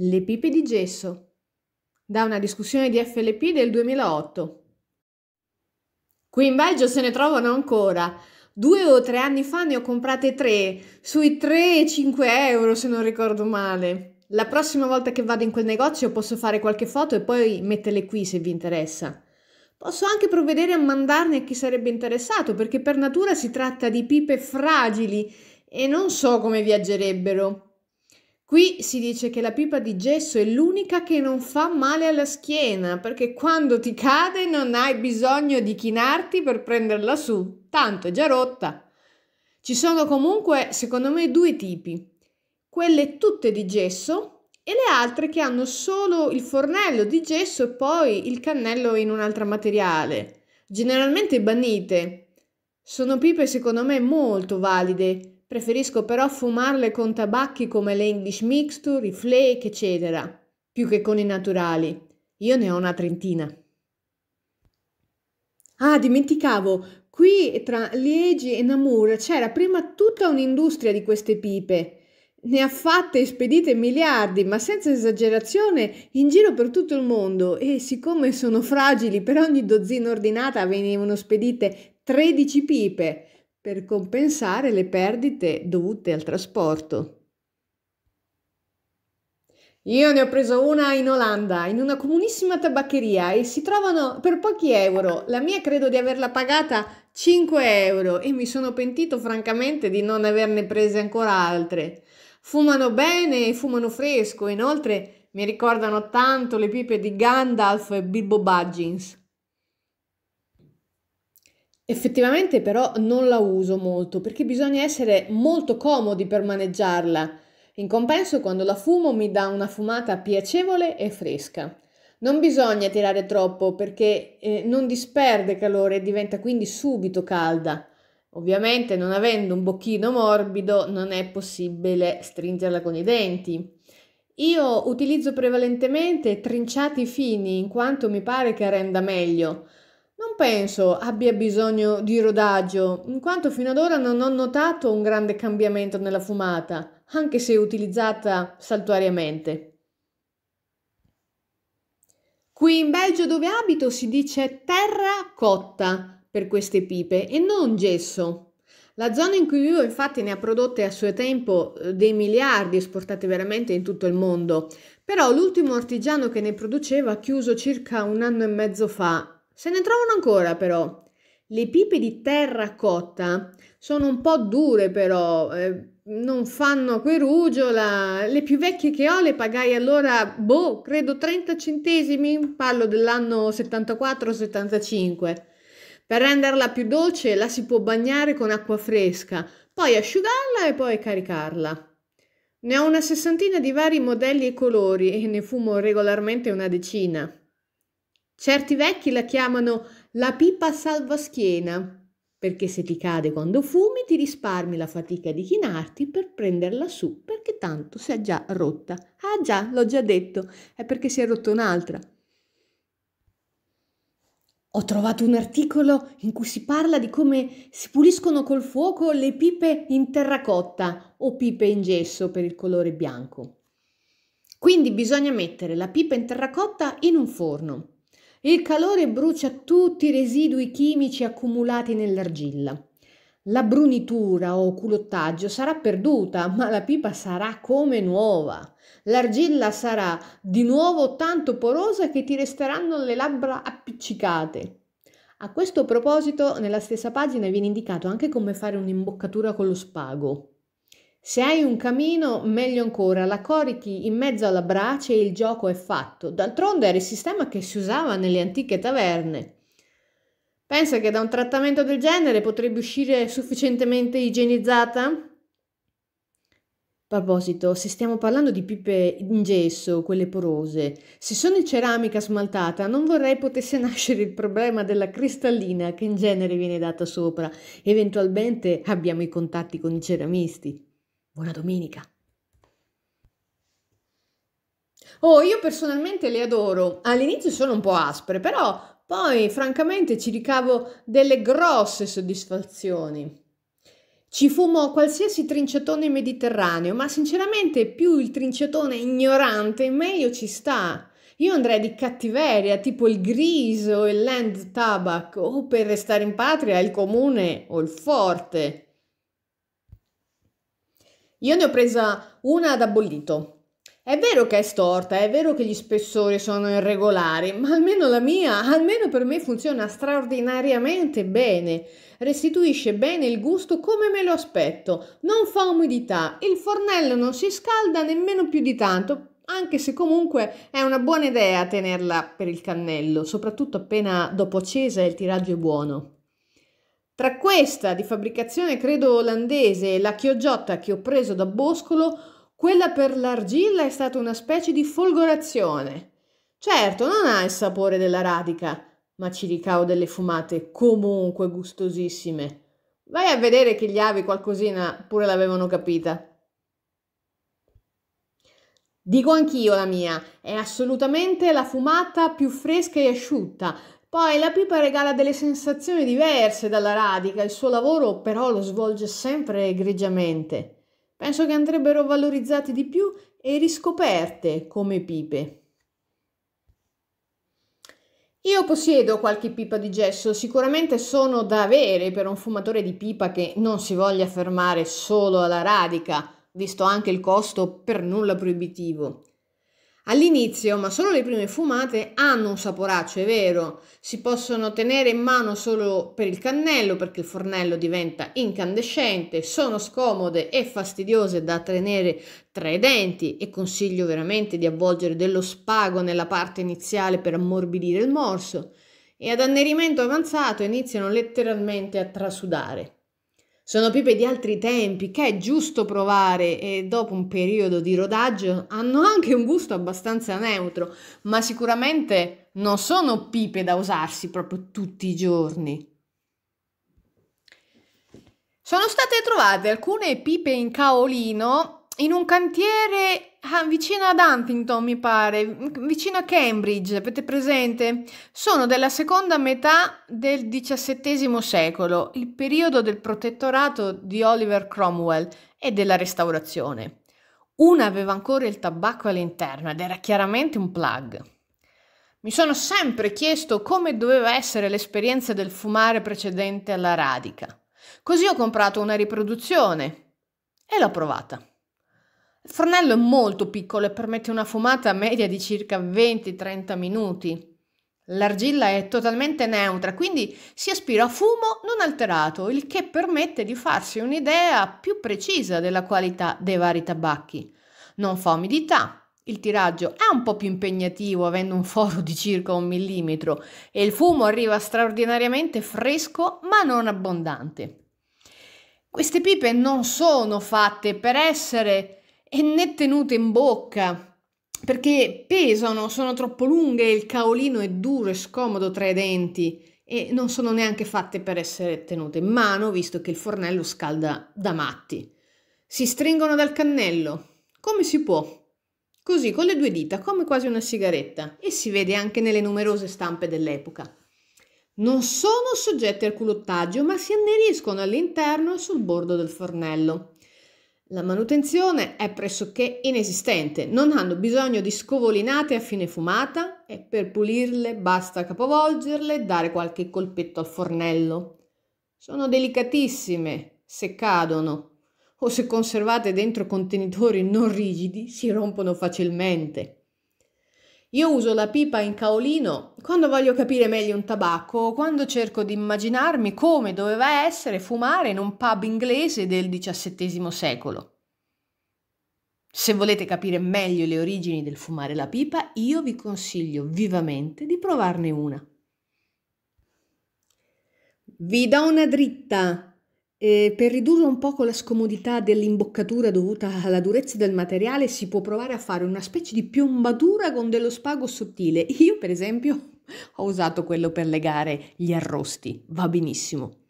Le pipe di gesso. Da una discussione di FLP del 2008. Qui in Belgio se ne trovano ancora. Due o tre anni fa ne ho comprate tre, sui 3-5 euro se non ricordo male. La prossima volta che vado in quel negozio posso fare qualche foto e poi metterle qui se vi interessa. Posso anche provvedere a mandarne a chi sarebbe interessato, perché per natura si tratta di pipe fragili e non so come viaggerebbero. Qui si dice che la pipa di gesso è l'unica che non fa male alla schiena, perché quando ti cade non hai bisogno di chinarti per prenderla su, tanto è già rotta. Ci sono comunque, secondo me, due tipi. Quelle tutte di gesso e le altre che hanno solo il fornello di gesso e poi il cannello in un altro materiale, generalmente banite. Sono pipe secondo me molto valide Preferisco però fumarle con tabacchi come le English Mixture, i Flake, eccetera, più che con i naturali. Io ne ho una trentina. Ah, dimenticavo, qui tra Liegi e Namur c'era prima tutta un'industria di queste pipe. Ne ha fatte e spedite miliardi, ma senza esagerazione, in giro per tutto il mondo e siccome sono fragili, per ogni dozzina ordinata venivano spedite 13 pipe per compensare le perdite dovute al trasporto. Io ne ho preso una in Olanda, in una comunissima tabaccheria e si trovano per pochi euro. La mia credo di averla pagata 5 euro e mi sono pentito francamente di non averne prese ancora altre. Fumano bene e fumano fresco, inoltre mi ricordano tanto le pipe di Gandalf e Bilbo Budgins. Effettivamente però non la uso molto perché bisogna essere molto comodi per maneggiarla. In compenso quando la fumo mi dà una fumata piacevole e fresca. Non bisogna tirare troppo perché eh, non disperde calore e diventa quindi subito calda. Ovviamente non avendo un bocchino morbido non è possibile stringerla con i denti. Io utilizzo prevalentemente trinciati fini in quanto mi pare che renda meglio. Non penso abbia bisogno di rodaggio, in quanto fino ad ora non ho notato un grande cambiamento nella fumata, anche se utilizzata saltuariamente. Qui in Belgio dove abito si dice terra cotta per queste pipe e non gesso. La zona in cui vivo infatti ne ha prodotte a suo tempo eh, dei miliardi esportate veramente in tutto il mondo, però l'ultimo artigiano che ne produceva ha chiuso circa un anno e mezzo fa se ne trovano ancora però. Le pipe di terracotta sono un po' dure però, eh, non fanno querugiola. Le più vecchie che ho le pagai allora, boh, credo 30 centesimi, parlo dell'anno 74-75. Per renderla più dolce la si può bagnare con acqua fresca, poi asciugarla e poi caricarla. Ne ho una sessantina di vari modelli e colori e ne fumo regolarmente una decina. Certi vecchi la chiamano la pipa salvaschiena, perché se ti cade quando fumi ti risparmi la fatica di chinarti per prenderla su, perché tanto si è già rotta. Ah già, l'ho già detto, è perché si è rotta un'altra. Ho trovato un articolo in cui si parla di come si puliscono col fuoco le pipe in terracotta o pipe in gesso per il colore bianco. Quindi bisogna mettere la pipa in terracotta in un forno il calore brucia tutti i residui chimici accumulati nell'argilla. La brunitura o culottaggio sarà perduta, ma la pipa sarà come nuova. L'argilla sarà di nuovo tanto porosa che ti resteranno le labbra appiccicate. A questo proposito, nella stessa pagina viene indicato anche come fare un'imboccatura con lo spago. Se hai un camino, meglio ancora, la corichi in mezzo alla brace e il gioco è fatto. D'altronde era il sistema che si usava nelle antiche taverne. Pensa che da un trattamento del genere potrebbe uscire sufficientemente igienizzata? A proposito, se stiamo parlando di pipe in gesso, quelle porose, se sono in ceramica smaltata, non vorrei potesse nascere il problema della cristallina che in genere viene data sopra. Eventualmente abbiamo i contatti con i ceramisti. Buona domenica. Oh, io personalmente le adoro. All'inizio sono un po' aspre, però poi francamente ci ricavo delle grosse soddisfazioni. Ci fumo qualsiasi trinciatone mediterraneo, ma sinceramente più il trinciatone è ignorante meglio ci sta. Io andrei di cattiveria, tipo il griso, il land tabac, o per restare in patria il comune o il forte. Io ne ho presa una da bollito. È vero che è storta, è vero che gli spessori sono irregolari, ma almeno la mia, almeno per me funziona straordinariamente bene. Restituisce bene il gusto come me lo aspetto, non fa umidità, il fornello non si scalda nemmeno più di tanto, anche se comunque è una buona idea tenerla per il cannello, soprattutto appena dopo accesa il tiraggio è buono. Tra questa di fabbricazione credo olandese e la chiogiotta che ho preso da Boscolo, quella per l'argilla è stata una specie di folgorazione. Certo, non ha il sapore della radica, ma ci ricavo delle fumate comunque gustosissime. Vai a vedere che gli avi qualcosina pure l'avevano capita. Dico anch'io la mia, è assolutamente la fumata più fresca e asciutta, poi la pipa regala delle sensazioni diverse dalla radica, il suo lavoro però lo svolge sempre egregiamente. Penso che andrebbero valorizzate di più e riscoperte come pipe. Io possiedo qualche pipa di gesso, sicuramente sono da avere per un fumatore di pipa che non si voglia fermare solo alla radica, visto anche il costo per nulla proibitivo. All'inizio, ma solo le prime fumate hanno un saporaccio, è vero, si possono tenere in mano solo per il cannello perché il fornello diventa incandescente, sono scomode e fastidiose da tenere tra i denti e consiglio veramente di avvolgere dello spago nella parte iniziale per ammorbidire il morso e ad annerimento avanzato iniziano letteralmente a trasudare. Sono pipe di altri tempi che è giusto provare e dopo un periodo di rodaggio hanno anche un gusto abbastanza neutro, ma sicuramente non sono pipe da usarsi proprio tutti i giorni. Sono state trovate alcune pipe in caolino in un cantiere Ah, vicino ad Huntington, mi pare, vicino a Cambridge, avete presente? Sono della seconda metà del XVII secolo, il periodo del protettorato di Oliver Cromwell e della restaurazione. Una aveva ancora il tabacco all'interno ed era chiaramente un plug. Mi sono sempre chiesto come doveva essere l'esperienza del fumare precedente alla radica. Così ho comprato una riproduzione e l'ho provata. Il fornello è molto piccolo e permette una fumata media di circa 20-30 minuti. L'argilla è totalmente neutra, quindi si aspira a fumo non alterato, il che permette di farsi un'idea più precisa della qualità dei vari tabacchi. Non fa umidità. Il tiraggio è un po' più impegnativo, avendo un foro di circa un millimetro, e il fumo arriva straordinariamente fresco ma non abbondante. Queste pipe non sono fatte per essere e né tenute in bocca perché pesano, sono troppo lunghe, il caolino è duro e scomodo tra i denti e non sono neanche fatte per essere tenute in mano visto che il fornello scalda da matti. Si stringono dal cannello, come si può? Così con le due dita, come quasi una sigaretta, e si vede anche nelle numerose stampe dell'epoca. Non sono soggette al culottaggio, ma si anneriscono all'interno e sul bordo del fornello. La manutenzione è pressoché inesistente, non hanno bisogno di scovolinate a fine fumata e per pulirle basta capovolgerle e dare qualche colpetto al fornello. Sono delicatissime se cadono o se conservate dentro contenitori non rigidi si rompono facilmente. Io uso la pipa in caolino quando voglio capire meglio un tabacco o quando cerco di immaginarmi come doveva essere fumare in un pub inglese del XVII secolo. Se volete capire meglio le origini del fumare la pipa, io vi consiglio vivamente di provarne una. Vi do una dritta, e per ridurre un poco la scomodità dell'imboccatura dovuta alla durezza del materiale si può provare a fare una specie di piombatura con dello spago sottile. Io per esempio ho usato quello per legare gli arrosti, va benissimo.